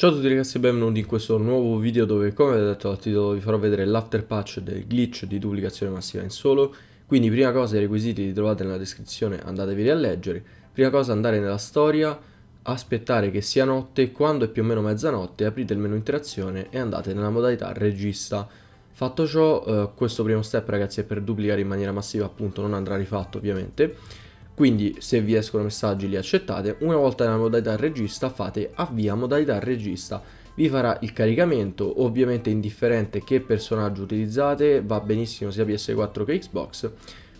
Ciao a tutti ragazzi e benvenuti in questo nuovo video dove come ho detto al titolo vi farò vedere l'after patch del glitch di duplicazione massiva in solo quindi prima cosa i requisiti li trovate nella descrizione andateveli a leggere prima cosa andare nella storia aspettare che sia notte quando è più o meno mezzanotte aprite il menu interazione e andate nella modalità regista fatto ciò eh, questo primo step ragazzi è per duplicare in maniera massiva appunto non andrà rifatto ovviamente quindi se vi escono messaggi li accettate, una volta nella modalità regista fate avvia modalità regista, vi farà il caricamento, ovviamente indifferente che personaggio utilizzate, va benissimo sia PS4 che Xbox.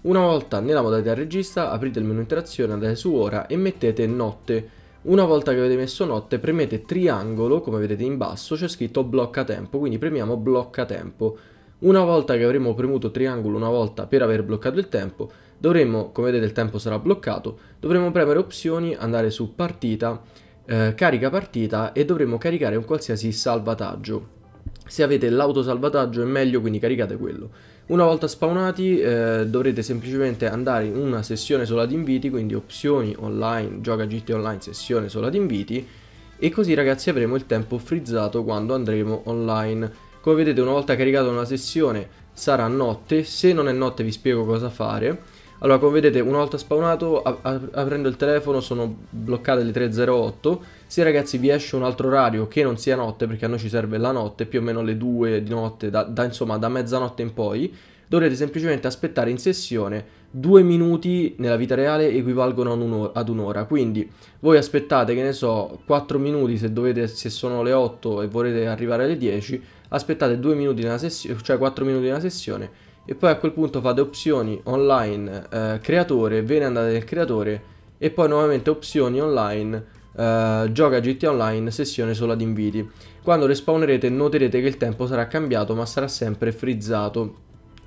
Una volta nella modalità regista aprite il menu interazione, andate su ora e mettete notte. Una volta che avete messo notte premete triangolo, come vedete in basso c'è scritto blocca tempo, quindi premiamo blocca tempo. Una volta che avremo premuto triangolo una volta per aver bloccato il tempo dovremmo, come vedete il tempo sarà bloccato, dovremmo premere opzioni, andare su partita, eh, carica partita e dovremmo caricare un qualsiasi salvataggio. Se avete l'autosalvataggio è meglio, quindi caricate quello. Una volta spawnati eh, dovrete semplicemente andare in una sessione sola di inviti, quindi opzioni online, gioca GT online, sessione sola di inviti e così ragazzi avremo il tempo frizzato quando andremo online. Come vedete una volta caricata una sessione sarà notte, se non è notte vi spiego cosa fare allora, come vedete, una volta spawnato, ap aprendo il telefono sono bloccate le 308. Se ragazzi vi esce un altro orario che non sia notte, perché a noi ci serve la notte, più o meno le 2 di notte, da, da insomma da mezzanotte in poi, dovrete semplicemente aspettare in sessione due minuti nella vita reale equivalgono ad un'ora. Quindi voi aspettate, che ne so, 4 minuti se, dovete, se sono le 8 e volete arrivare alle 10, aspettate 2 cioè minuti nella sessione, cioè 4 minuti nella sessione e poi a quel punto fate opzioni online eh, creatore, ve ne andate nel creatore e poi nuovamente opzioni online eh, gioca GT Online sessione solo ad inviti. Quando respawnerete noterete che il tempo sarà cambiato ma sarà sempre frizzato.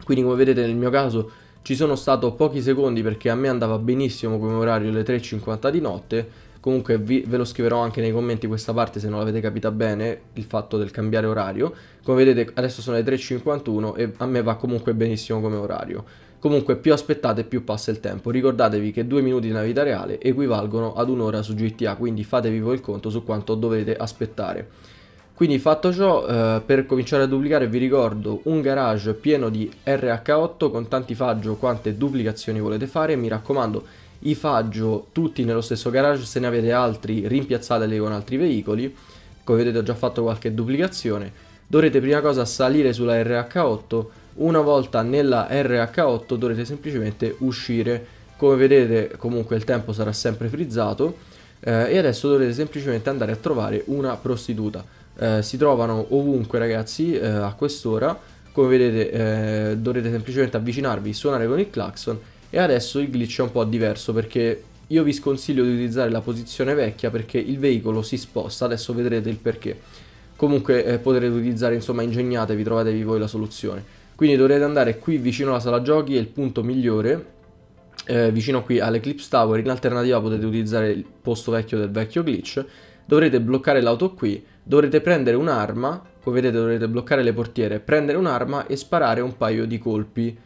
Quindi come vedete nel mio caso ci sono stato pochi secondi perché a me andava benissimo come orario le 3.50 di notte Comunque vi, ve lo scriverò anche nei commenti questa parte se non l'avete capita bene, il fatto del cambiare orario. Come vedete adesso sono le 3.51 e a me va comunque benissimo come orario. Comunque più aspettate più passa il tempo, ricordatevi che due minuti nella vita reale equivalgono ad un'ora su GTA, quindi fatevi voi il conto su quanto dovete aspettare. Quindi fatto ciò, eh, per cominciare a duplicare vi ricordo un garage pieno di RH8 con tanti faggio quante duplicazioni volete fare, mi raccomando i Faggio tutti nello stesso garage, se ne avete altri rimpiazzateli con altri veicoli, come vedete ho già fatto qualche duplicazione, dovrete prima cosa salire sulla RH8, una volta nella RH8 dovrete semplicemente uscire, come vedete comunque il tempo sarà sempre frizzato eh, e adesso dovrete semplicemente andare a trovare una prostituta, eh, si trovano ovunque ragazzi eh, a quest'ora, come vedete eh, dovrete semplicemente avvicinarvi, suonare con il clacson e adesso il glitch è un po' diverso perché io vi sconsiglio di utilizzare la posizione vecchia perché il veicolo si sposta, adesso vedrete il perché. Comunque eh, potrete utilizzare, insomma ingegnatevi, trovatevi voi la soluzione. Quindi dovrete andare qui vicino alla sala giochi, è il punto migliore, eh, vicino qui all'Eclipse Tower, in alternativa potete utilizzare il posto vecchio del vecchio glitch. Dovrete bloccare l'auto qui, dovrete prendere un'arma, come vedete dovrete bloccare le portiere, prendere un'arma e sparare un paio di colpi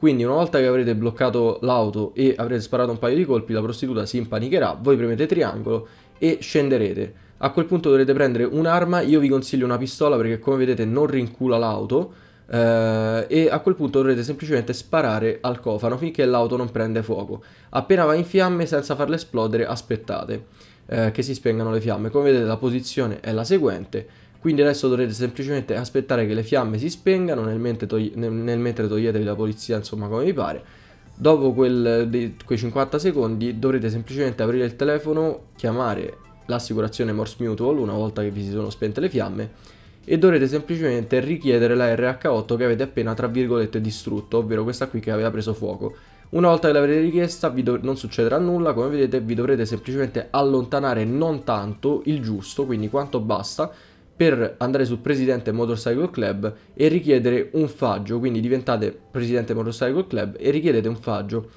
quindi una volta che avrete bloccato l'auto e avrete sparato un paio di colpi, la prostituta si impanicherà, voi premete triangolo e scenderete. A quel punto dovrete prendere un'arma, io vi consiglio una pistola perché come vedete non rincula l'auto eh, e a quel punto dovrete semplicemente sparare al cofano finché l'auto non prende fuoco. Appena va in fiamme senza farla esplodere aspettate eh, che si spengano le fiamme. Come vedete la posizione è la seguente quindi adesso dovrete semplicemente aspettare che le fiamme si spengano nel mentre, togli nel mentre toglietevi la polizia insomma come vi pare dopo quel, quei 50 secondi dovrete semplicemente aprire il telefono chiamare l'assicurazione Morse Mutual una volta che vi si sono spente le fiamme e dovrete semplicemente richiedere la RH8 che avete appena tra virgolette distrutto ovvero questa qui che aveva preso fuoco una volta che l'avrete richiesta non succederà nulla, come vedete vi dovrete semplicemente allontanare non tanto il giusto, quindi quanto basta, per andare su Presidente Motorcycle Club e richiedere un faggio, quindi diventate Presidente Motorcycle Club e richiedete un faggio.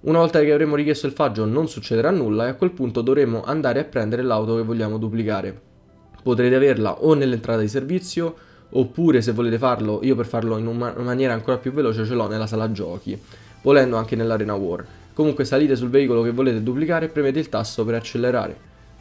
Una volta che avremo richiesto il faggio non succederà nulla e a quel punto dovremo andare a prendere l'auto che vogliamo duplicare. Potrete averla o nell'entrata di servizio oppure se volete farlo, io per farlo in una maniera ancora più veloce ce l'ho nella sala giochi, volendo anche nell'arena war. Comunque salite sul veicolo che volete duplicare e premete il tasto per accelerare.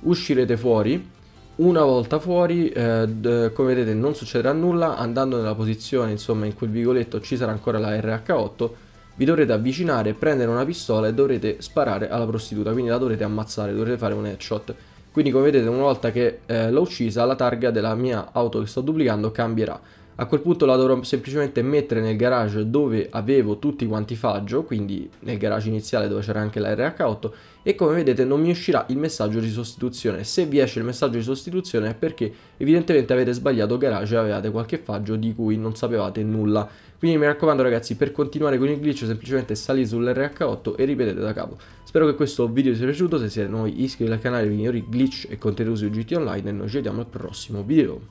Uscirete fuori una volta fuori eh, come vedete non succederà nulla andando nella posizione insomma in quel vigoletto ci sarà ancora la RH8 vi dovrete avvicinare prendere una pistola e dovrete sparare alla prostituta quindi la dovrete ammazzare dovrete fare un headshot quindi come vedete una volta che eh, l'ho uccisa la targa della mia auto che sto duplicando cambierà a quel punto la dovrò semplicemente mettere nel garage dove avevo tutti quanti faggio, quindi nel garage iniziale dove c'era anche la RH8 e come vedete non mi uscirà il messaggio di sostituzione. Se vi esce il messaggio di sostituzione è perché evidentemente avete sbagliato garage e avevate qualche faggio di cui non sapevate nulla. Quindi mi raccomando ragazzi, per continuare con il glitch semplicemente salite sull'RH8 e ripetete da capo. Spero che questo video vi sia piaciuto, se siete nuovi iscrivetevi al canale per i migliori glitch e contenuti su GT Online e noi ci vediamo al prossimo video.